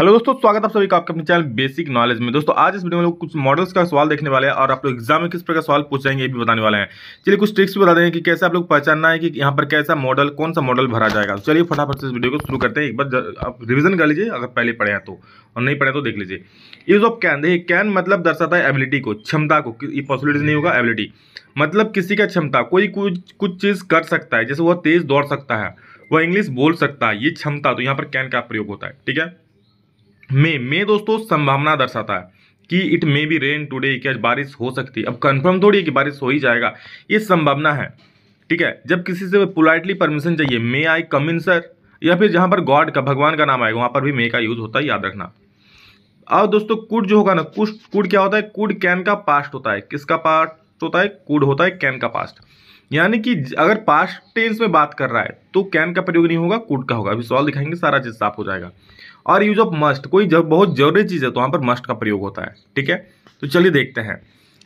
hello दोस्तों स्वागत आप सभी का आपके अपने चैनल बेसिक नॉलेज में दोस्तों आज इस वीडियो में लोग कुछ मॉडल्स का सवाल देखने वाले हैं और आप लोग एग्जाम में किस प्रकार सवाल पूछ जाएंगे ये भी बताने वाले हैं चलिए कुछ ट्रिक्स भी बता देंगे कि कैसे आप लोग पहचानना है कि यहाँ पर कैसा मॉडल कौन सा मॉडल भरा जाएगा तो चलिए फटाफट से इस वीडियो को शुरू करते हैं एक बार आप रिविजन कर लीजिए अगर पहले पढ़े हैं तो और नहीं पढ़े तो देख लीजिए यूज ऑफ कैन देखिए कैन मतलब दर्शाता है एबिलिटी को क्षमता को ये पॉसिबिलिटी नहीं होगा एबिलिटी मतलब किसी का क्षमता कोई कुछ कुछ चीज़ कर सकता है जैसे वह तेज़ दौड़ सकता है वह इंग्लिश बोल सकता है ये क्षमता तो यहाँ पर कैन का प्रयोग होता है ठीक है मे मे दोस्तों संभावना दर्शाता है कि it may be rain today क्या बारिश हो सकती है अब कंफर्म थोड़ी है कि बारिश हो ही जाएगा ये संभावना है ठीक है जब किसी से पोलाइटली परमिशन चाहिए मे आई कम इन सर या फिर जहाँ पर गॉड का भगवान का नाम आएगा वहाँ पर भी मे का यूज होता है याद रखना और दोस्तों कुड जो होगा ना कुड क्या होता है कुड कैन का पास्ट होता है किसका पास्ट होता है कुड होता है कैन का पास्ट यानी कि अगर पास्ट टेंस में बात कर रहा है तो कैन का प्रयोग नहीं होगा कुड का होगा अभी सवाल दिखाएंगे सारा चीज़ साफ हो जाएगा और यूज ऑफ मस्ट कोई जब बहुत जरूरी चीज़ है तो वहां पर मस्ट का प्रयोग होता है ठीक है तो चलिए देखते हैं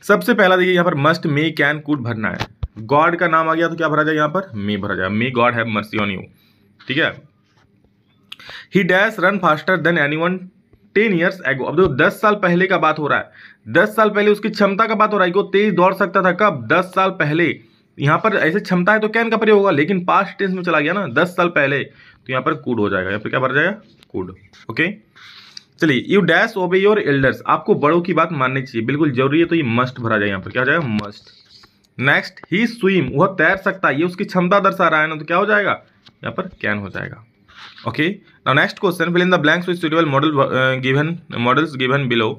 सबसे पहला देखिए यहाँ पर मस्ट मे कैन कुड भरना है गॉड का नाम आ गया तो क्या भरा जाए यहाँ पर मे भरा जाए मे गॉड है मर्सी ऑन यू ठीक है he dash run faster than anyone ten years ago अब देखो दस साल पहले का बात हो रहा है दस साल पहले उसकी क्षमता का बात हो रहा है कि वो तेज दौड़ सकता था कब दस साल पहले यहाँ पर ऐसे क्षमता है तो कैन का प्रयोग होगा लेकिन पास्ट टेंस में चला गया ना दस साल पहले तो यहाँ पर कूड हो जाएगा यहाँ पर क्या भर जाएगा कूड ओके चलिए you dash obey your elders आपको बड़ों की बात माननी चाहिए बिल्कुल जरूरी है तो ये मस्ट भरा जाए यहाँ पर क्या हो जाएगा मस्ट नेक्स्ट ही स्विम वह तैर सकता है ये उसकी क्षमता दर्शा रहा है ना तो क्या हो जाएगा यहाँ पर कैन हो जाएगा okay next question fill in the blanks with suitable modal given modals given below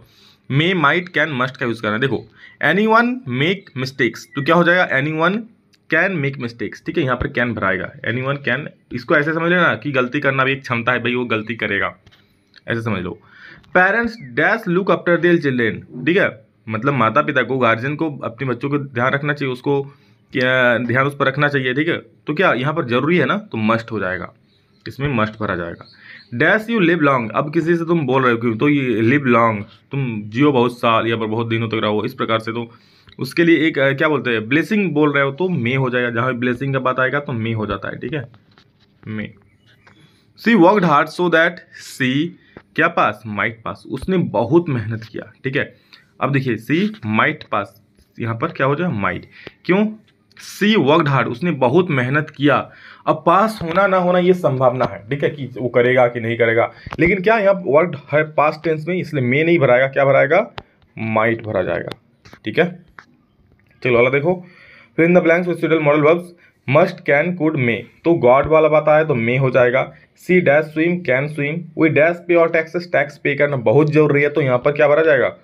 may might can must का यूज़ करना है देखो एनी वन मेक मिस्टेक्स तो क्या हो जाएगा anyone can make mistakes ठीक है यहाँ पर कैन भराएगा एनी वन कैन इसको ऐसे समझ लेना कि गलती करना भी एक क्षमता है भाई वो गलती करेगा ऐसे समझ लो parents dash look after their children ठीक है मतलब माता पिता को गार्जियन को अपने बच्चों को ध्यान रखना चाहिए उसको ध्यान उस पर रखना चाहिए ठीक है तो क्या यहाँ पर जरूरी है ना तो मस्ट हो जाएगा इसमें मस्ट भरा जाएगा डैश यू लिव लॉन्ग अब किसी से तुम बोल रहे हो क्यों तो ये लिव लॉन्ग तुम जियो बहुत साल या बहुत दिनों तक रहो इस प्रकार से तो उसके लिए एक क्या बोलते हैं ब्लेसिंग बोल रहे हो तो मे हो जाएगा जहाँ ब्लेसिंग का बात आएगा तो मे हो जाता है ठीक है may she worked hard so that she क्या पास माइट पास उसने बहुत मेहनत किया ठीक है अब देखिए सी माइट पास यहाँ पर क्या हो जाए माइट क्यों सी वर्कड हार्ड उसने बहुत मेहनत किया अब पास होना ना होना ये संभावना है ठीक है कि वो करेगा कि नहीं करेगा लेकिन क्या यहाँ वर्कड है पास टेंस में इसलिए मे नहीं भराएगा क्या भराएगा माइट भरा जाएगा ठीक है चलो वाला देखो फिर in the blanks with modal verbs must can could may तो गॉड वाला बात आया तो मे हो जाएगा she dash swim can swim वही डैश पे और टैक्सेस टैक्स पे करना बहुत जरूरी है तो यहाँ पर क्या भरा जाएगा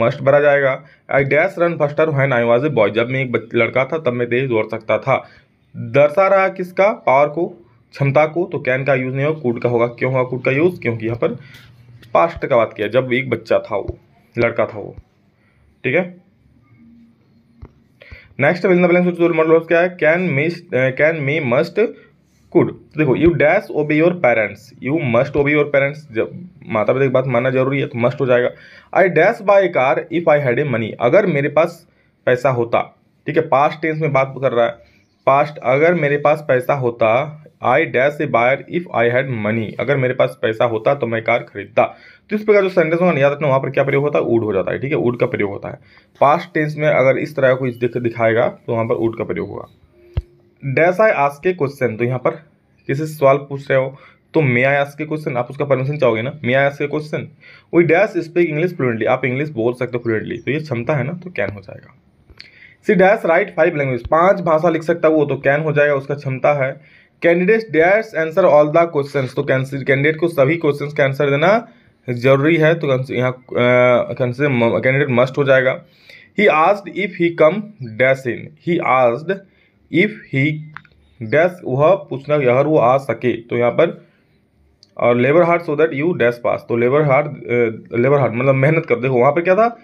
मस्ट भरा जाएगा I dash run faster when I was a boy जब मैं एक लड़का था तब मैं तेज दौड़ सकता था दर्शा रहा किसका पावर को क्षमता को तो कैन का यूज़ नहीं होगा कूड का होगा क्यों होगा कूड का यूज़ क्योंकि यहाँ पर पास्ट का बात किया जब एक बच्चा था वो लड़का था वो ठीक है नेक्स्ट बैलेंस मॉडल क्या है can may can may must good तो देखो you dash obey your parents you must obey your parents जब माता पिता की बात मानना जरूरी है तो मस्ट हो जाएगा I dash buy car if I had a money अगर मेरे पास पैसा होता ठीक है पास्ट टेंस में बात कर रहा है पास्ट अगर मेरे पास पैसा होता I dash a buyer if I had money अगर मेरे पास पैसा होता तो मैं कार खरीदता तो इस प्रकार जो सेंटेंस होगा याद रखना वहाँ पर क्या प्रयोग होता है वुड हो जाता है ठीक है वुड का प्रयोग होता है पास्ट टेंस में अगर इस तरह का दिख, दिखाएगा तो वहाँ पर वुड का प्रयोग होगा डैश आई आज के क्वेश्चन तो यहाँ पर किसी से सवाल पूछ रहे हो तो मे आई आज के क्वेश्चन आप उसका परमिशन चाहोगे ना मे आई आज के question we dash speak English fluently आप इंग्लिश बोल सकते हो फ्लुएंटली तो ये क्षमता है ना तो कैन हो जाएगा she dash write five language पांच भाषा लिख सकता है वो तो कैन हो जाएगा उसका क्षमता है candidate dash answer all the question तो कैंडिडेट को सभी क्वेश्चन का आंसर देना जरूरी है तो यहाँ कैंडिडेट मस्ट हो जाएगा he asked if he come dash in he asked if he dash वह पूछना अगर वो आ सके तो यहाँ पर और labour hard so that you dash pass तो लेबर हार्ड लेबर हार्ड मतलब मेहनत कर देखो वहाँ पर क्या था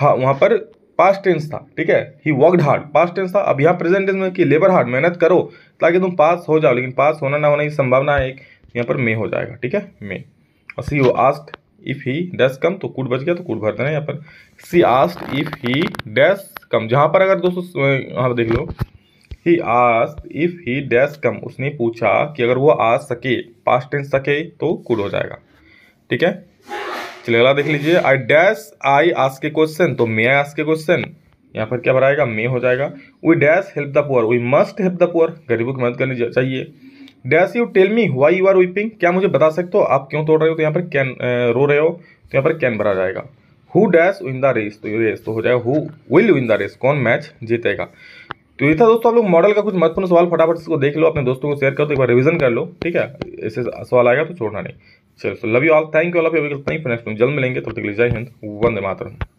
हाँ वहाँ पर पास्ट टेंस था ठीक है he worked hard past tense था अब यहाँ प्रेजेंट टेंस में कि लेबर हार्ड मेहनत करो ताकि तुम पास हो जाओ लेकिन पास होना ना होना की संभावना है एक यहाँ पर मे हो जाएगा ठीक है मे और सी वो asked if he dash come तो कूट बच गया तो कूट भर देना यहाँ पर she asked if he dash come जहाँ पर अगर दोस्तों यहाँ पर देख लो ही आज इफ ही डैस कम उसने पूछा कि अगर वो आ सके पास टेंस सके तो कुड हो जाएगा ठीक है चलिए अगला देख लीजिए आई डैस आई आज के क्वेश्चन तो मे आई आज के क्वेश्चन यहाँ पर क्या बनाएगा मे हो जाएगा we dash help the poor we must help the poor गरीबों की मदद करनी चाहिए dash you tell me why you are weeping क्या मुझे बता सकते हो आप क्यों तोड़ रहे हो तो यहाँ पर कैन रो रहे हो तो यहाँ पर कैन भरा जाएगा who dash win the race तो रेस तो हो जाएगा who will win the race कौन मैच जीतेगा तो ये था दोस्तों आप लोग मॉडल का कुछ महत्वपूर्ण सवाल फटाफट इसको देख लो अपने दोस्तों को शेयर कर दो एक बार रिवीजन कर लो ठीक है ऐसे सवाल आएगा तो छोड़ना नहीं चलो love you all thank you all of you next जल्द मिलेंगे तब तक जय हिंद वंदे मातरम